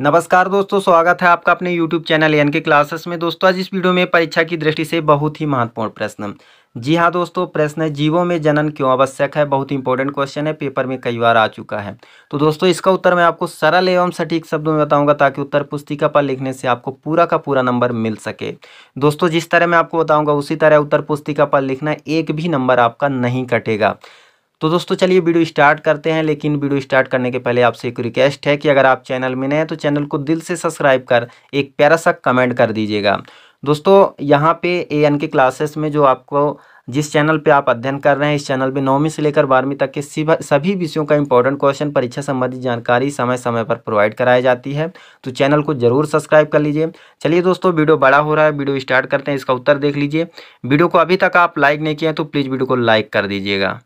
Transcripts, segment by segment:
नमस्कार दोस्तों स्वागत है आपका अपने YouTube channel N K classes में दोस्तों आज इस वीडियो में परीक्षा की दृष्टि से बहुत ही महत्वपूर्ण प्रश्न जी हाँ दोस्तों प्रश्न है जीवों में जनन क्यों आवश्यक है बहुत ही इंपॉर्टेंट क्वेश्चन है पेपर में कई बार आ चुका है तो दोस्तों इसका उत्तर मैं आपको सरल एवं सटीक शब्दों में बताऊंगा ताकि उत्तर पुस्तिका पर लिखने से आपको पूरा का पूरा नंबर मिल सके दोस्तों जिस तरह मैं आपको बताऊंगा उसी तरह उत्तर पुस्तिका पर लिखना एक भी नंबर आपका नहीं कटेगा तो दोस्तों चलिए वीडियो स्टार्ट करते हैं लेकिन वीडियो स्टार्ट करने के पहले आपसे एक रिक्वेस्ट है कि अगर आप चैनल में नए हैं तो चैनल को दिल से सब्सक्राइब कर एक प्यारा सा कमेंट कर दीजिएगा दोस्तों यहाँ पे ए एन के क्लासेस में जो आपको जिस चैनल पे आप अध्ययन कर रहे हैं इस चैनल पे नौवीं से लेकर बारहवीं तक के सभी विषयों का इंपॉर्टेंट क्वेश्चन परीक्षा संबंधी जानकारी समय समय पर प्रोवाइड कराई जाती है तो चैनल को जरूर सब्सक्राइब कर लीजिए चलिए दोस्तों वीडियो बड़ा हो रहा है वीडियो स्टार्ट करते हैं इसका उत्तर देख लीजिए वीडियो को अभी तक आप लाइक नहीं किया तो प्लीज़ वीडियो को लाइक कर दीजिएगा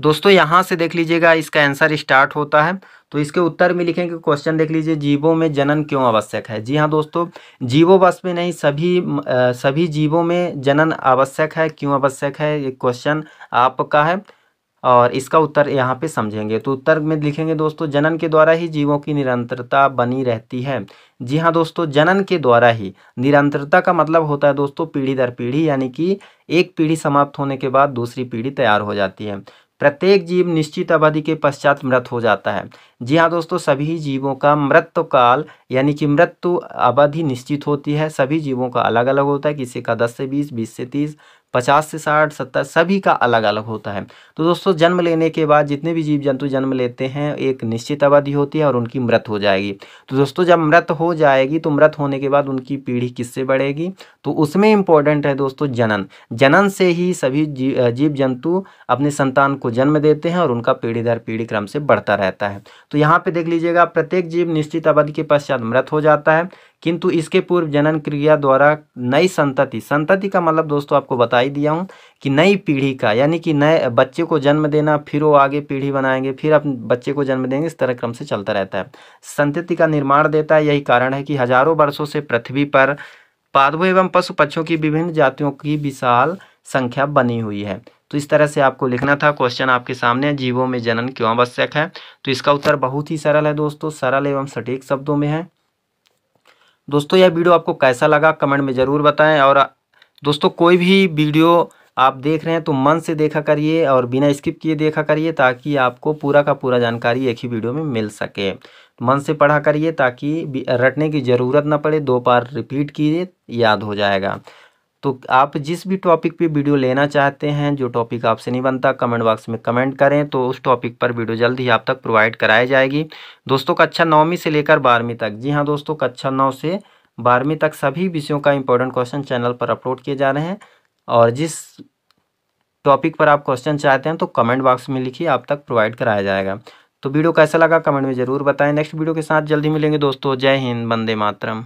दोस्तों यहाँ से देख लीजिएगा इसका आंसर स्टार्ट होता है तो इसके उत्तर में लिखेंगे क्वेश्चन देख लीजिए जीवों में जनन क्यों आवश्यक है जी हाँ दोस्तों जीवों बस में नहीं सभी आ, सभी जीवों में जनन आवश्यक है क्यों आवश्यक है ये क्वेश्चन आपका है और इसका उत्तर यहाँ पे समझेंगे तो उत्तर में लिखेंगे दोस्तों जनन के द्वारा ही जीवों की निरंतरता बनी रहती है जी हाँ दोस्तों जनन के द्वारा ही निरंतरता का मतलब होता है दोस्तों पीढ़ी दर पीढ़ी यानी कि एक पीढ़ी समाप्त होने के बाद दूसरी पीढ़ी तैयार हो जाती है प्रत्येक जीव निश्चित अवधि के पश्चात मृत हो जाता है जी हाँ दोस्तों सभी जीवों का मृत्यु काल यानी कि मृत्यु अवधि निश्चित होती है सभी जीवों का अलग अलग होता है किसी का दस से बीस बीस से तीस पचास से साठ सत्तर सभी का अलग अलग होता है तो दोस्तों जन्म लेने के बाद जितने भी जीव जंतु जन्म लेते हैं एक निश्चित अवधि होती है और उनकी मृत हो जाएगी तो दोस्तों जब मृत हो जाएगी तो मृत होने के बाद उनकी पीढ़ी किससे बढ़ेगी तो उसमें इम्पॉर्टेंट है दोस्तों जनन जनन से ही सभी जीव जंतु अपने संतान को जन्म देते हैं और उनका पीढ़ी दर पीढ़ी क्रम से बढ़ता रहता है तो यहाँ पर देख लीजिएगा प्रत्येक जीव निश्चित अवधि के पश्चात मृत हो जाता है किंतु इसके पूर्व जनन क्रिया द्वारा नई संतति संतति का मतलब दोस्तों आपको बता ही दिया हूँ कि नई पीढ़ी का यानी कि नए बच्चे को जन्म देना फिर वो आगे पीढ़ी बनाएंगे फिर अपने बच्चे को जन्म देंगे इस तरह क्रम से चलता रहता है संतति का निर्माण देता है यही कारण है कि हजारों वर्षों से पृथ्वी पर पादवों एवं पशु पक्षियों की विभिन्न जातियों की विशाल संख्या बनी हुई है तो इस तरह से आपको लिखना था क्वेश्चन आपके सामने है जीवों में जनन क्यों आवश्यक है तो इसका उत्तर बहुत ही सरल है दोस्तों सरल एवं सटीक शब्दों में है दोस्तों यह वीडियो आपको कैसा लगा कमेंट में ज़रूर बताएं और दोस्तों कोई भी वीडियो आप देख रहे हैं तो मन से देखा करिए और बिना स्किप किए देखा करिए ताकि आपको पूरा का पूरा जानकारी एक ही वीडियो में मिल सके मन से पढ़ा करिए ताकि रटने की ज़रूरत ना पड़े दो बार रिपीट कीजिए याद हो जाएगा तो आप जिस भी टॉपिक पे वीडियो लेना चाहते हैं जो टॉपिक आपसे नहीं बनता कमेंट बॉक्स में कमेंट करें तो उस टॉपिक पर वीडियो जल्द ही आप तक प्रोवाइड कराई जाएगी दोस्तों कक्षा नौवीं से लेकर बारहवीं तक जी हाँ दोस्तों कक्षा नौ से बारहवीं तक सभी विषयों का इंपॉर्टेंट क्वेश्चन चैनल पर अपलोड किए जा रहे हैं और जिस टॉपिक पर आप क्वेश्चन चाहते हैं तो कमेंट बॉक्स में लिखिए आप तक प्रोवाइड कराया जाएगा तो वीडियो कैसा लगा कमेंट में ज़रूर बताएं नेक्स्ट वीडियो के साथ जल्दी मिलेंगे दोस्तों जय हिंद बंदे मातरम